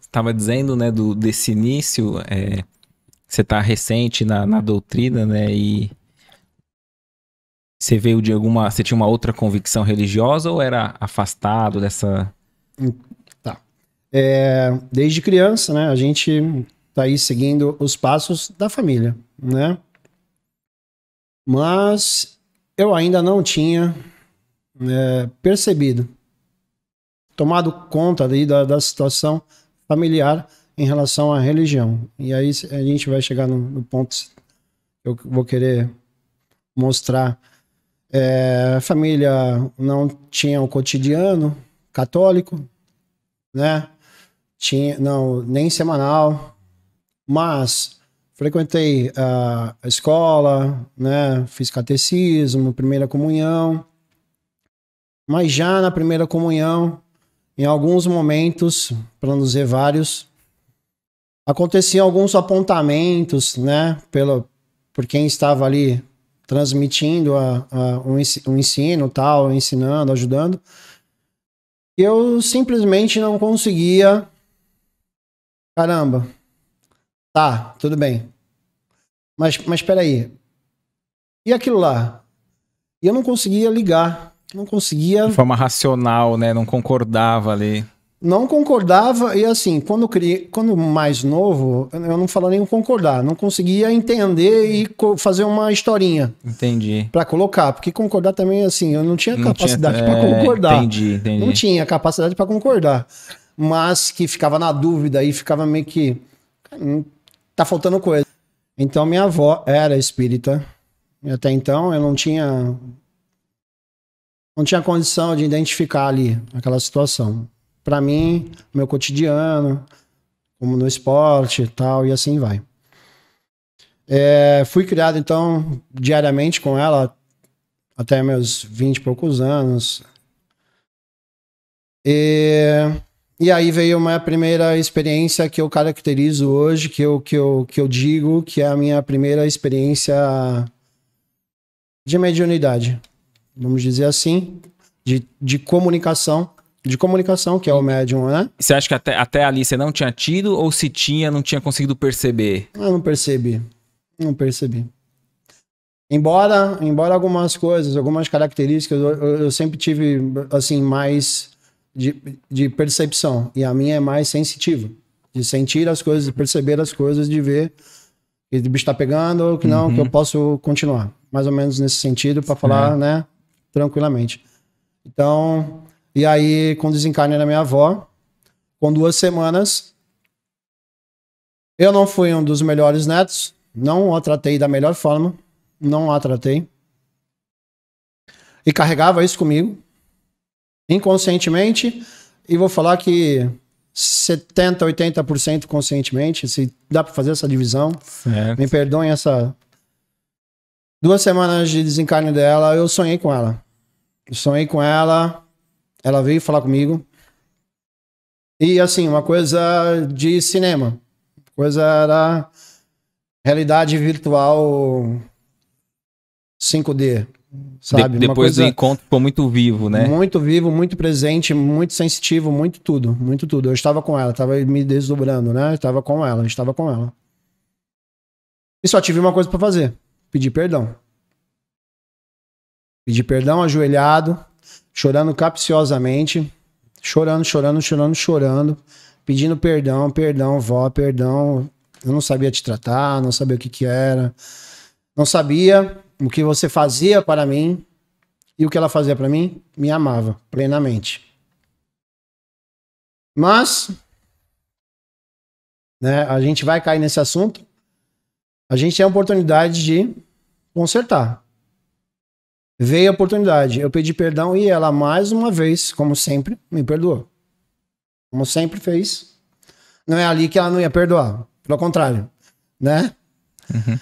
estava dizendo, né, do, desse início, é, você está recente na, na doutrina, né, e você veio de alguma, você tinha uma outra convicção religiosa ou era afastado dessa? Tá. É, desde criança, né, a gente tá aí seguindo os passos da família, né? Mas eu ainda não tinha é, percebido, tomado conta ali da, da situação familiar em relação à religião. E aí a gente vai chegar no, no ponto que eu vou querer mostrar. É, a família não tinha um cotidiano católico, né? Tinha, não, nem semanal, mas frequentei a escola, né? Fiz catecismo, primeira comunhão. Mas já na primeira comunhão, em alguns momentos, para não dizer vários, aconteciam alguns apontamentos, né, pelo, por quem estava ali transmitindo a, a, um, ensino, tal, ensinando, ajudando. Eu simplesmente não conseguia. Caramba, tá, tudo bem. Mas, mas peraí. E aquilo lá? E eu não conseguia ligar não conseguia. De forma racional, né? Não concordava ali. Não concordava, e assim, quando, cri, quando mais novo, eu não falo nem concordar, não conseguia entender e fazer uma historinha. Entendi. Para colocar, porque concordar também, assim, eu não tinha não capacidade tinha... para é, concordar. É, entendi, entendi. Não tinha capacidade para concordar. Mas que ficava na dúvida e ficava meio que. Hum, tá faltando coisa. Então, minha avó era espírita. E até então, eu não tinha não tinha condição de identificar ali aquela situação. Para mim, meu cotidiano, como no esporte e tal, e assim vai. É, fui criado, então, diariamente com ela até meus vinte e poucos anos. E, e aí veio uma primeira experiência que eu caracterizo hoje, que eu, que, eu, que eu digo que é a minha primeira experiência de mediunidade vamos dizer assim, de, de comunicação. De comunicação, que é o médium, né? Você acha que até, até ali você não tinha tido ou se tinha, não tinha conseguido perceber? Eu não percebi. Não percebi. Embora, embora algumas coisas, algumas características, eu, eu sempre tive, assim, mais de, de percepção. E a minha é mais sensitiva. De sentir as coisas, de perceber as coisas, de ver que o bicho tá pegando ou que não, uhum. que eu uhum. posso continuar. Mais ou menos nesse sentido, para falar, é. né? tranquilamente. Então, e aí, com desencarne da minha avó, com duas semanas, eu não fui um dos melhores netos, não a tratei da melhor forma, não a tratei. E carregava isso comigo, inconscientemente, e vou falar que 70, 80% conscientemente, se dá para fazer essa divisão. Certo. Me perdoem essa Duas semanas de desencarne dela, eu sonhei com ela. Eu sonhei com ela, ela veio falar comigo. E assim, uma coisa de cinema. Coisa era realidade virtual 5D. Sabe? De depois coisa... do encontro ficou muito vivo, né? Muito vivo, muito presente, muito sensitivo, muito tudo, muito tudo. Eu estava com ela, estava me desdobrando, né? Eu estava com ela, estava com ela. E só tive uma coisa para fazer pedir perdão. Pedir perdão ajoelhado, chorando capciosamente, chorando, chorando, chorando, chorando, pedindo perdão, perdão, vó, perdão. Eu não sabia te tratar, não sabia o que que era. Não sabia o que você fazia para mim e o que ela fazia para mim, me amava plenamente. Mas né, a gente vai cair nesse assunto, a gente tem a oportunidade de consertar. Veio a oportunidade, eu pedi perdão e ela mais uma vez, como sempre, me perdoou. Como sempre fez. Não é ali que ela não ia perdoar, pelo contrário, né? Uhum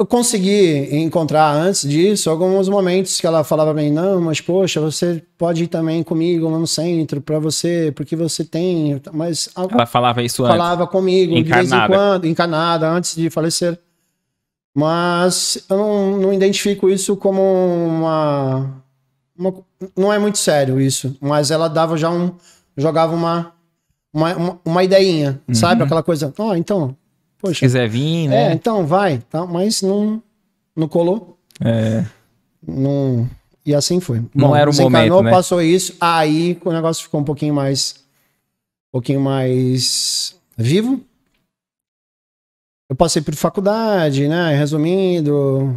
eu consegui encontrar antes disso alguns momentos que ela falava bem mim, não, mas poxa, você pode ir também comigo lá no centro para você, porque você tem, mas ela falava isso falava antes. Falava comigo encarnada. de vez em quando, encarnada antes de falecer. Mas eu não, não identifico isso como uma, uma, não é muito sério isso, mas ela dava já um jogava uma uma, uma, uma ideinha, uhum. sabe? Aquela coisa, ó, oh, ah, então, Poxa, Se quiser vir, né? É, então vai, tá, mas não, não colou. É. Não, e assim foi. Não era o momento, né? passou isso, aí o negócio ficou um pouquinho mais um pouquinho mais vivo. Eu passei por faculdade, né? Resumindo.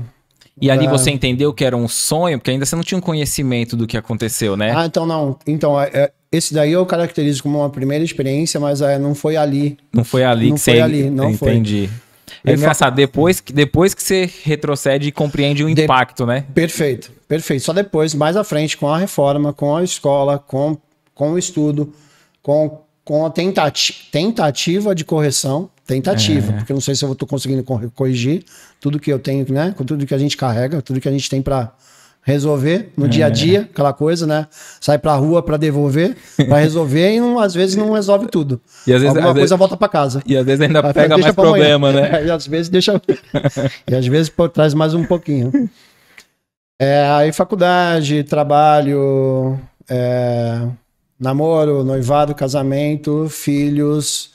E ali é... você entendeu que era um sonho, porque ainda você não tinha um conhecimento do que aconteceu, né? Ah, então não. Então, é, é, esse daí eu caracterizo como uma primeira experiência, mas é, não foi ali. Não foi ali não que foi você... Ali, não Entendi. Foi. É engraçado, depois que, depois que você retrocede e compreende o impacto, de... né? Perfeito, perfeito. Só depois, mais à frente, com a reforma, com a escola, com, com o estudo, com, com a tentativa, tentativa de correção, tentativa, é. porque eu não sei se eu estou conseguindo corrigir tudo que eu tenho, né? Com tudo que a gente carrega, tudo que a gente tem para resolver no é. dia a é. dia, aquela coisa, né? Sai pra rua pra devolver, pra resolver e não, às vezes não resolve tudo. E às vezes, Alguma às coisa vezes, volta pra casa. E às vezes ainda pega mais problema, né? É, e às vezes deixa. e às vezes pô, traz mais um pouquinho. É, aí faculdade, trabalho, é, namoro, noivado, casamento, filhos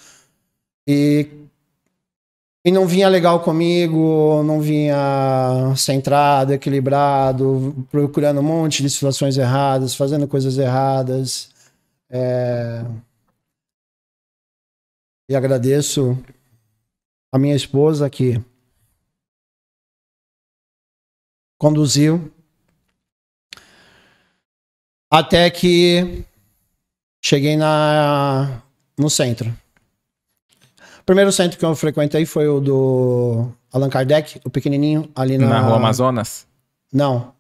e e não vinha legal comigo, não vinha centrado, equilibrado, procurando um monte de situações erradas, fazendo coisas erradas. É... E agradeço a minha esposa que conduziu até que cheguei na no centro primeiro centro que eu frequentei foi o do Allan Kardec, o pequenininho, ali na... Na rua Amazonas? Não.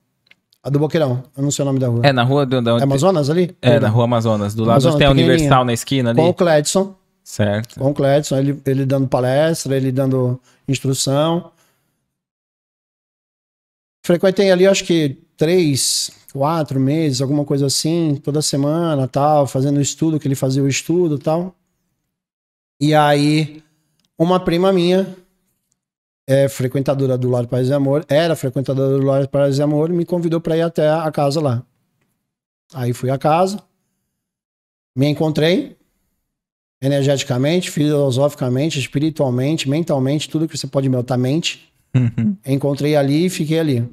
A do Boqueirão. Eu não sei o nome da rua. É, na rua... Do, da... É Amazonas ali? É, Perdão. na rua Amazonas. Do lado tem a Universal na esquina ali. Com o Cledson. Certo. Com o Cledson, ele, ele dando palestra, ele dando instrução. Frequentei ali, acho que três, quatro meses, alguma coisa assim, toda semana, tal, fazendo estudo, que ele fazia o estudo, tal. E aí, uma prima minha, é frequentadora do Lar Paz e Amor, era frequentadora do Lar Paz e Amor, me convidou para ir até a casa lá. Aí fui à casa, me encontrei energeticamente, filosoficamente, espiritualmente, mentalmente, tudo que você pode meltar mente. Uhum. Encontrei ali e fiquei ali.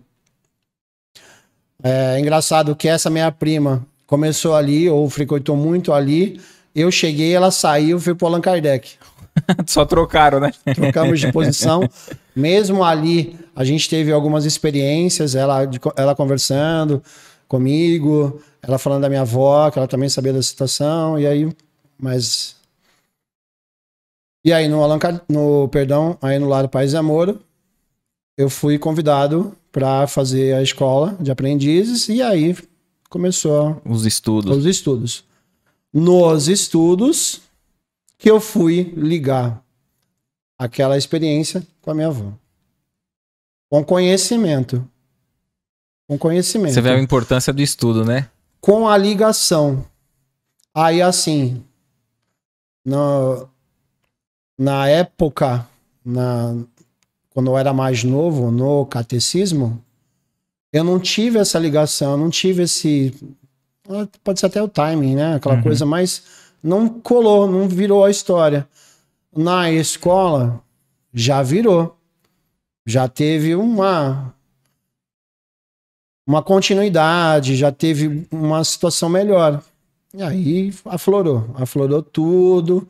É engraçado que essa minha prima começou ali ou frequentou muito ali eu cheguei, ela saiu, para pro Allan Kardec. Só trocaram, né? Trocamos de posição. Mesmo ali, a gente teve algumas experiências, ela, ela conversando comigo, ela falando da minha avó, que ela também sabia da situação, e aí, mas... E aí, no Allan Kardec, no, perdão, aí no Lado País e Amor, eu fui convidado para fazer a escola de aprendizes, e aí começou... Os estudos. Os estudos nos estudos que eu fui ligar aquela experiência com a minha avó. Com conhecimento. Com conhecimento. Você vê a importância do estudo, né? Com a ligação. Aí, assim, no, na época, na, quando eu era mais novo, no catecismo, eu não tive essa ligação, eu não tive esse pode ser até o timing, né? Aquela uhum. coisa, mas não colou, não virou a história. Na escola, já virou. Já teve uma uma continuidade, já teve uma situação melhor. E aí aflorou, aflorou tudo.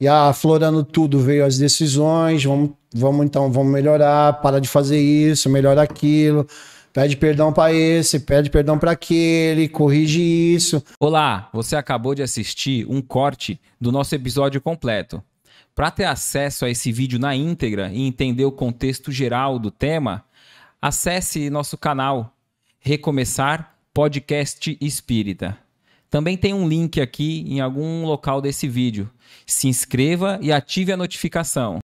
E aflorando tudo veio as decisões, vamos, vamos então, vamos melhorar, para de fazer isso, melhora aquilo pede perdão para esse, pede perdão para aquele, corrige isso. Olá, você acabou de assistir um corte do nosso episódio completo. Para ter acesso a esse vídeo na íntegra e entender o contexto geral do tema, acesse nosso canal Recomeçar Podcast Espírita. Também tem um link aqui em algum local desse vídeo. Se inscreva e ative a notificação.